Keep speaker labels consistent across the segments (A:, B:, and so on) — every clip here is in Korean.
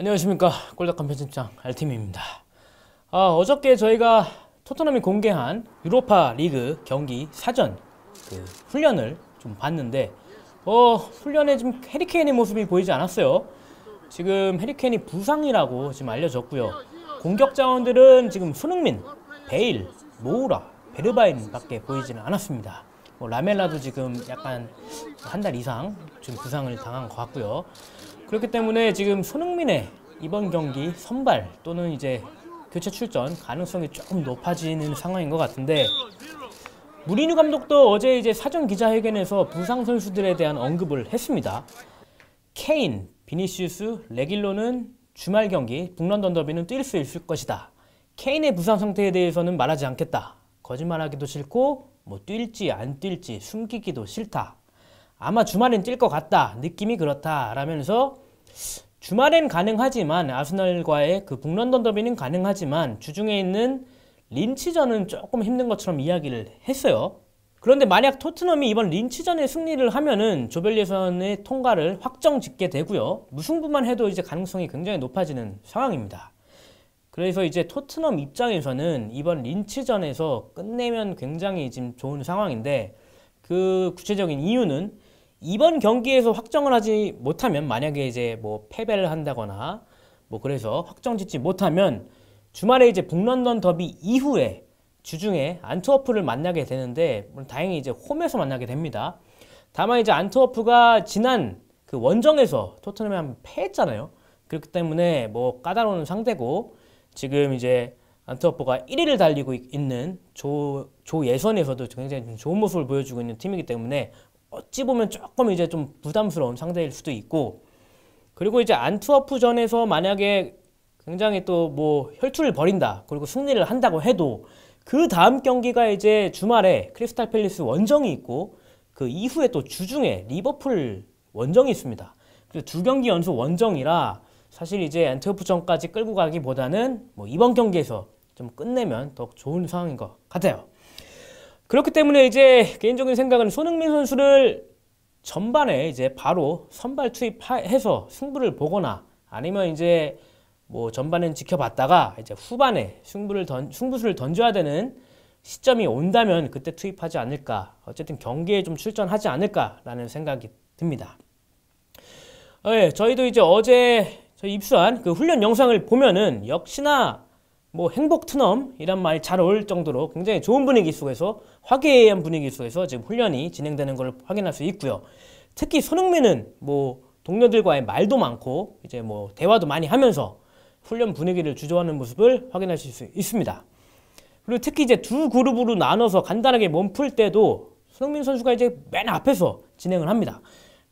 A: 안녕하십니까 꼴닭한 편집장 알팀입니다 아, 어저께 저희가 토트넘이 공개한 유로파 리그 경기 사전 그 훈련을 좀 봤는데 어 훈련에 좀 해리케인의 모습이 보이지 않았어요 지금 해리케인이 부상이라고 지금 알려졌고요 공격 자원들은 지금 손흥민, 베일, 모우라, 베르바인 밖에 보이지는 않았습니다 뭐 라멜라도 지금 약간 한 달 이상 지금 부상을 당한 것 같고요 그렇기 때문에 지금 손흥민의 이번 경기 선발 또는 이제 교체 출전 가능성이 조금 높아지는 상황인 것 같은데 무리뉴 감독도 어제 이제 사전 기자회견에서 부상 선수들에 대한 언급을 했습니다. 케인, 비니시우스, 레길로는 주말 경기 북런던 더비는 뛸 수 있을 것이다. 케인의 부상 상태에 대해서는 말하지 않겠다. 거짓말하기도 싫고 뭐 뛸지 안 뛸지 숨기기도 싫다. 아마 주말엔 뛸 것 같다. 느낌이 그렇다. 라면서 주말엔 가능하지만 아스날과의그 북런던 더비는 가능하지만 주중에 있는 린치전은 조금 힘든 것처럼 이야기를 했어요. 그런데 만약 토트넘이 이번 린치전의 승리를 하면은 조별 예선의 통과를 확정 짓게 되고요. 무승부만 해도 이제 가능성이 굉장히 높아지는 상황입니다. 그래서 이제 토트넘 입장에서는 이번 린치전에서 끝내면 굉장히 지금 좋은 상황인데 그 구체적인 이유는 이번 경기에서 확정을 하지 못하면 만약에 이제 뭐 패배를 한다거나 뭐 그래서 확정 짓지 못하면 주말에 이제 북런던 더비 이후에 주중에 안트워프를 만나게 되는데 다행히 이제 홈에서 만나게 됩니다. 다만 이제 안트워프가 지난 그 원정에서 토트넘에 한 번 패했잖아요. 그렇기 때문에 뭐 까다로운 상대고 지금 이제 안트워프가 1위를 달리고 있는 조, 조 예선에서도 굉장히 좋은 모습을 보여주고 있는 팀이기 때문에 어찌 보면 조금 이제 좀 부담스러운 상대일 수도 있고 그리고 이제 안트워프전에서 만약에 굉장히 또 뭐 혈투를 벌인다 그리고 승리를 한다고 해도 그 다음 경기가 이제 주말에 크리스탈 팰리스 원정이 있고 그 이후에 또 주중에 리버풀 원정이 있습니다. 그래서 두 경기 연속 원정이라 사실 이제 안트워프전까지 끌고 가기보다는 뭐 이번 경기에서 좀 끝내면 더 좋은 상황인 것 같아요. 그렇기 때문에 이제 개인적인 생각은 손흥민 선수를 전반에 이제 바로 선발 투입해서 승부를 보거나 아니면 이제 뭐전반엔 지켜봤다가 이제 후반에 승부를 던, 승부수를 던져야 되는 시점이 온다면 그때 투입하지 않을까 어쨌든 경기에 좀 출전하지 않을까라는 생각이 듭니다. 어, 예, 저희도 이제 어제 저희 입수한 그 훈련 영상을 보면은 역시나 뭐 행복 트넘이란 말이 잘 어울 릴 정도로 굉장히 좋은 분위기 속에서 화기애애한 분위기 속에서 지금 훈련이 진행되는 걸 확인할 수 있고요. 특히 손흥민은 뭐 동료들과의 말도 많고 이제 뭐 대화도 많이 하면서 훈련 분위기를 주저하는 모습을 확인하실 수 있습니다. 그리고 특히 이제 두 그룹으로 나눠서 간단하게 몸풀 때도 손흥민 선수가 이제 맨 앞에서 진행을 합니다.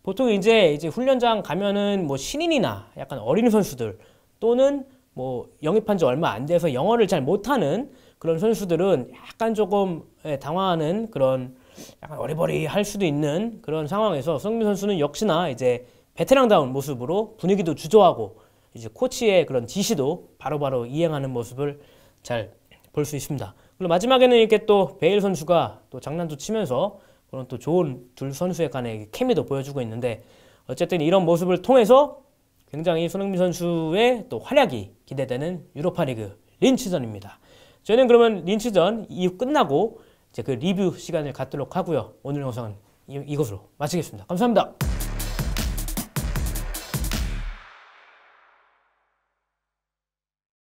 A: 보통 이제 이제 훈련장 가면은 뭐 신인이나 약간 어린 선수들 또는 뭐 영입한 지 얼마 안 돼서 영어를 잘 못하는 그런 선수들은 약간 조금 예, 당황하는 그런 약간 어리버리할 수도 있는 그런 상황에서 성민 선수는 역시나 이제 베테랑다운 모습으로 분위기도 주저하고 이제 코치의 그런 지시도 바로바로 바로 이행하는 모습을 잘 볼 수 있습니다. 그리고 마지막에는 이렇게 또 베일 선수가 또 장난도 치면서 그런 또 좋은 둘 선수의 간의 케미도 보여주고 있는데 어쨌든 이런 모습을 통해서 굉장히 손흥민 선수의 또 활약이 기대되는 유로파리그 린치전입니다. 저희는 그러면 린치전 이후 끝나고 이제 그 리뷰 시간을 갖도록 하고요. 오늘 영상은 이, 이것으로 마치겠습니다. 감사합니다.